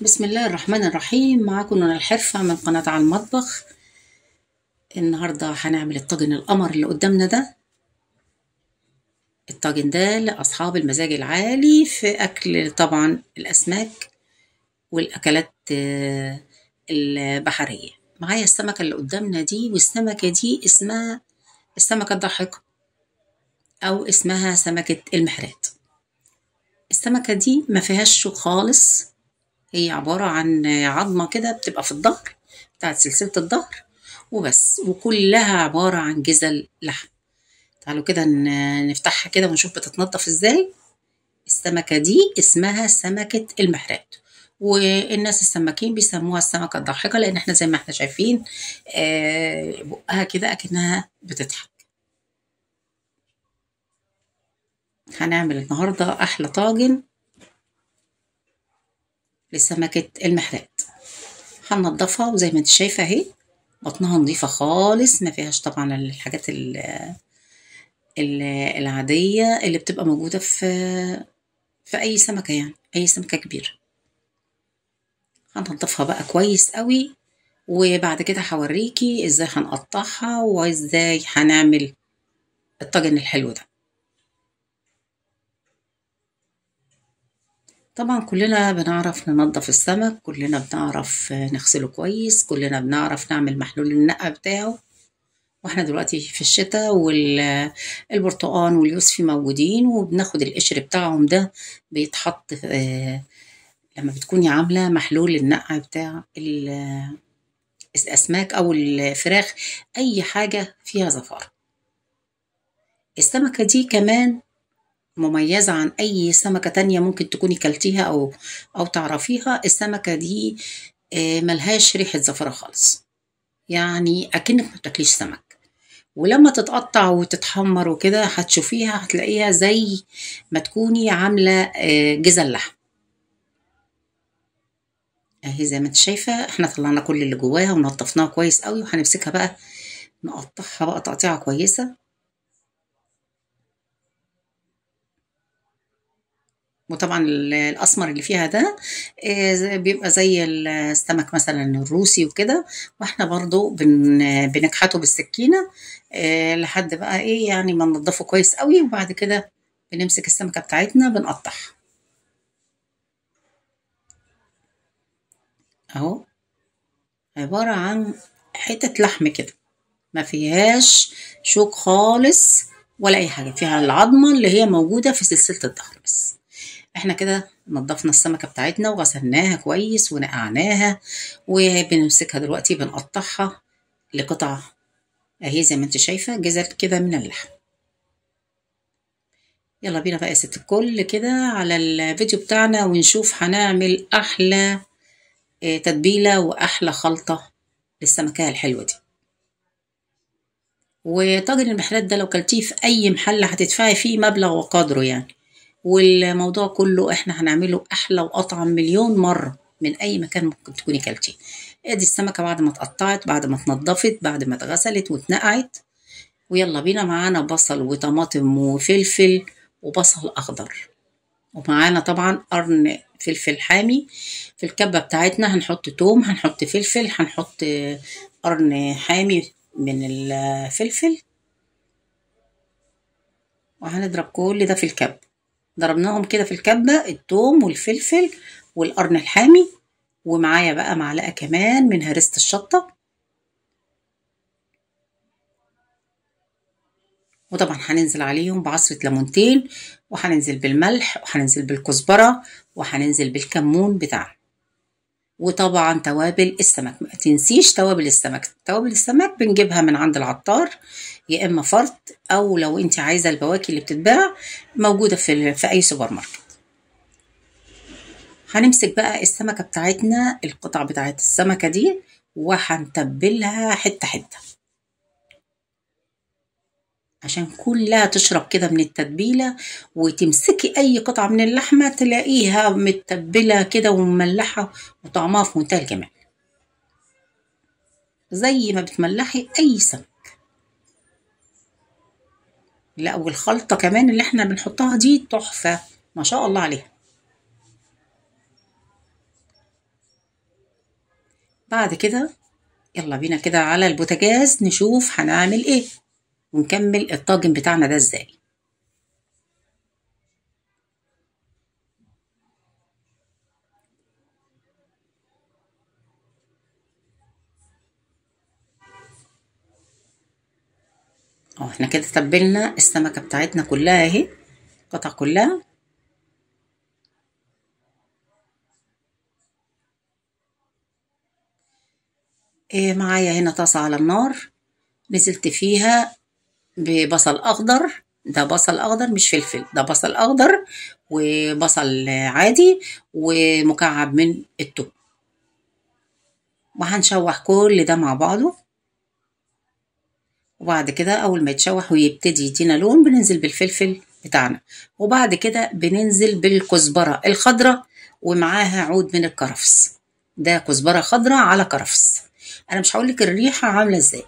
بسم الله الرحمن الرحيم معاكم نور الحرفة من قناة على المطبخ النهاردة هنعمل الطاجن القمر اللي قدامنا ده الطاجن ده لأصحاب المزاج العالي في أكل طبعا الأسماك والأكلات آه، البحرية معايا السمكة اللي قدامنا دي والسمكة دي اسمها السمكة الضحك أو اسمها سمكة المحرات السمكة دي ما فيهاش شوك خالص هي عبارة عن عظمة كده بتبقى في الظهر بتاعت سلسلة الظهر وبس وكلها عبارة عن جزل لحم تعالوا كده نفتحها كده ونشوف بتتنضف ازاي السمكة دي اسمها سمكة المحرات والناس السماكين بيسموها السمكة الضاحكة لأن احنا زي ما احنا شايفين آه، بقها كده أكنها بتضحك هنعمل النهاردة أحلى طاجن لسمكة المحرات هنضفها وزي ما انت شايفة اهي بطنها نظيفة خالص ما فيهاش طبعا الحاجات ال الـ العادية اللي بتبقى موجودة في في أي سمكة يعني أي سمكة كبيرة هننضفها بقى كويس قوي وبعد كده هوريكي ازاي هنقطعها وازاي هنعمل الطاجن الحلو ده طبعا كلنا بنعرف ننظف السمك كلنا بنعرف نغسله كويس كلنا بنعرف نعمل محلول النقع بتاعه واحنا دلوقتي في الشتاء والبرتقان واليوسفي موجودين وبناخد القشر بتاعهم ده بيتحط آه، لما بتكوني عاملة محلول النقع بتاع الأسماك أو الفراخ أي حاجة فيها زفارة السمكة دي كمان مميزة عن أي سمكة تانية ممكن تكوني كلتيها أو أو تعرفيها السمكة دي آه، ملهاش ريحة زفرة خالص يعني أكنك ما بتاكليش سمك ولما تتقطع وتتحمر وكده هتشوفيها هتلاقيها زي ما تكوني عاملة آه، جزل لحم اهي زي ما انت شايفة احنا طلعنا كل اللي جواها ونضفناها كويس قوي وهنمسكها بقى نقطعها بقى تقطيعة كويسة وطبعا الاسمر اللي فيها ده آه، بيبقى زي السمك مثلا الروسي وكده واحنا برضو بنكحته بالسكينه آه، لحد بقى ايه يعني ما ننضفه كويس قوي وبعد كده بنمسك السمكه بتاعتنا بنقطع اهو عباره عن حته لحم كده ما فيهاش شوك خالص ولا اي حاجه فيها العظمه اللي هي موجوده في سلسله الظهر بس احنا كده نضفنا السمكة بتاعتنا وغسلناها كويس ونقعناها وبنمسكها دلوقتي بنقطعها لقطع اهي زي ما انت شايفة جزر كده من اللحم يلا بينا بقى يا ست الكل كده على الفيديو بتاعنا ونشوف هنعمل احلى آه، تتبيلة واحلى خلطة للسمكة الحلوة دي وطاجن المحلات ده لو كلتيه في اي محل هتدفعي فيه مبلغ وقدره يعني والموضوع كله احنا هنعمله احلى واطعم مليون مره من اي مكان ممكن تكوني كلتيه ادي السمكه بعد ما اتقطعت بعد ما اتنضفت بعد ما اتغسلت واتنقعت ويلا بينا معانا بصل وطماطم وفلفل وبصل اخضر ومعانا طبعا قرن فلفل حامي في الكبة بتاعتنا هنحط توم هنحط فلفل هنحط قرن حامي من الفلفل وهنضرب كل ده في الكبه ضربناهم كده في الكبة التوم والفلفل والقرن الحامي ومعايا بقى معلقة كمان من هريسه الشطة وطبعا هننزل عليهم بعصرة ليمونتين وهننزل بالملح وهننزل بالكزبرة وهننزل بالكمون بتاعنا وطبعا توابل السمك ما تنسيش توابل السمك توابل السمك بنجيبها من عند العطار يا اما فرد او لو انت عايزه البواكي اللي بتتباع موجوده في في اي سوبر ماركت هنمسك بقى السمكه بتاعتنا القطع بتاعت السمكه دي وهنتبلها حته حته عشان كلها تشرب كده من التتبيلة وتمسكي أي قطعة من اللحمة تلاقيها متبلة كده ومملحة وطعمها في منتهى الجمال زي ما بتملحي أي سمك لا والخلطة كمان اللي احنا بنحطها دي تحفة ما شاء الله عليها بعد كده يلا بينا كده على البوتاجاز نشوف هنعمل ايه ونكمل الطاجن بتاعنا ده ازاي اهو احنا كده تبلنا السمكة بتاعتنا كلها اهي القطع كلها إيه معايا هنا طاسة على النار نزلت فيها ببصل أخضر ده بصل أخضر مش فلفل ده بصل أخضر وبصل عادي ومكعب من التوم وهنشوح كل ده مع بعضه وبعد كده أول ما يتشوح ويبتدي يدينا لون بننزل بالفلفل بتاعنا وبعد كده بننزل بالكزبرة الخضراء ومعاها عود من الكرفس ده كزبرة خضراء على كرفس أنا مش هقولك الريحة عاملة ازاي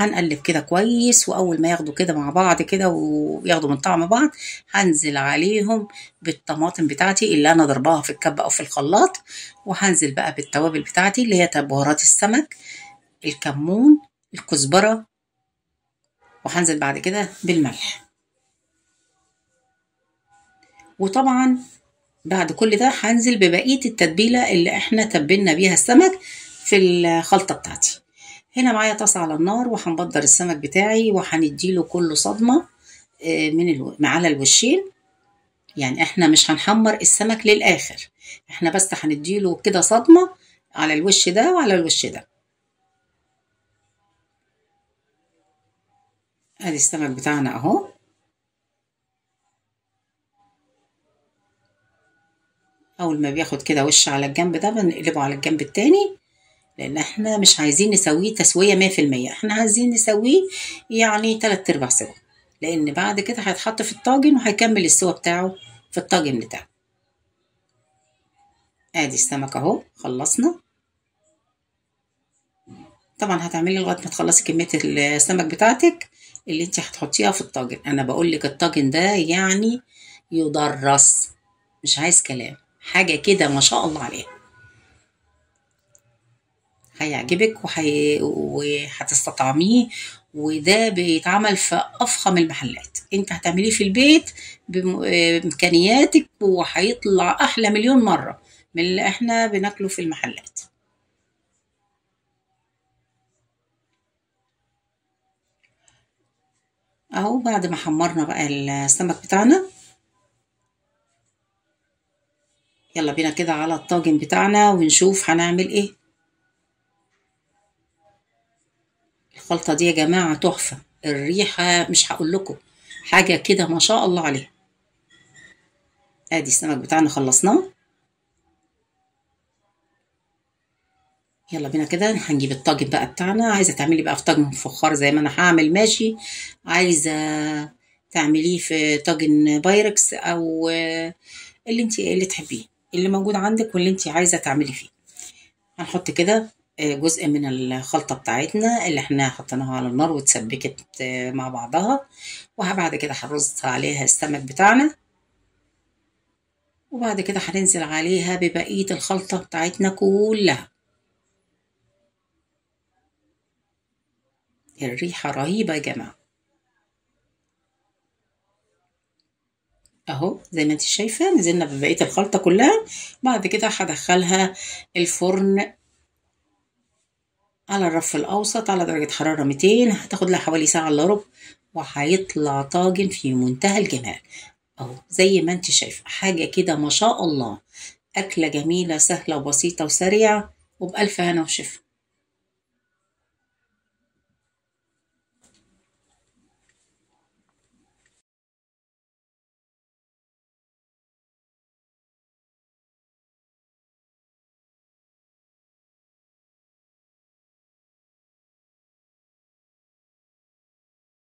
هنقلب كده كويس واول ما ياخدوا كده مع بعض كده وياخدوا من طعم بعض هنزل عليهم بالطماطم بتاعتي اللي انا ضربها في الكب او في الخلاط وهنزل بقى بالتوابل بتاعتي اللي هي بهارات السمك الكمون الكزبره وهنزل بعد كده بالملح وطبعا بعد كل ده هنزل ببقيه التتبيله اللي احنا تبلنا بيها السمك في الخلطه بتاعتي هنا معايا طاسة على النار وهنبدر السمك بتاعي وهنديله كله صدمة آه، من الو... على الوشين يعني احنا مش هنحمر السمك للآخر احنا بس هنديله كده صدمة على الوش ده وعلى الوش ده ادي السمك بتاعنا اهو اول ما بياخد كده وش على الجنب ده بنقلبه على الجنب التاني لان احنا مش عايزين نسويه تسويه 100% احنا عايزين نسويه يعني 3 ارباع سوا لان بعد كده هيتحط في الطاجن وهيكمل السوا بتاعه في الطاجن بتاعه ادي السمك اهو خلصنا طبعا هتعملي لغايه ما تخلصي كميه السمك بتاعتك اللي انت هتحطيها في الطاجن انا بقول لك الطاجن ده يعني يدرس مش عايز كلام حاجه كده ما شاء الله عليها هيعجبك وهتستطعميه وده بيتعمل في افخم المحلات انت هتعمليه في البيت بامكانياتك وهيطلع احلى مليون مره من اللي احنا بناكله في المحلات اهو بعد ما حمرنا بقى السمك بتاعنا يلا بينا كده على الطاجن بتاعنا ونشوف هنعمل ايه الخلطة دي يا جماعة تحفة الريحة مش هقول لكم حاجة كده ما شاء الله عليها ادي السمك بتاعنا خلصناه يلا بينا كده هنجيب الطاجن بقى بتاعنا عايزه تعملي بقى في طاجن فخار زي ما انا هعمل ماشي عايزه تعمليه في طاجن بايركس او اللي انت اللي تحبيه اللي موجود عندك واللي انت عايزه تعملي فيه هنحط كده جزء من الخلطة بتاعتنا اللي احنا حطيناها على النار واتسبكت آه، مع بعضها وبعد كده هرص عليها السمك بتاعنا وبعد كده هننزل عليها ببقية الخلطة بتاعتنا كلها الريحة رهيبة يا جماعة اهو زي ما انت شايفة نزلنا ببقية الخلطة كلها بعد كده هدخلها الفرن على الرف الأوسط على درجة حرارة 200 هتاخد لها حوالي ساعة إلا ربع وهيطلع طاجن في منتهى الجمال أهو زي ما أنت شايفة حاجة كده ما شاء الله أكلة جميلة سهلة وبسيطة وسريعة وبألف هنا وشفا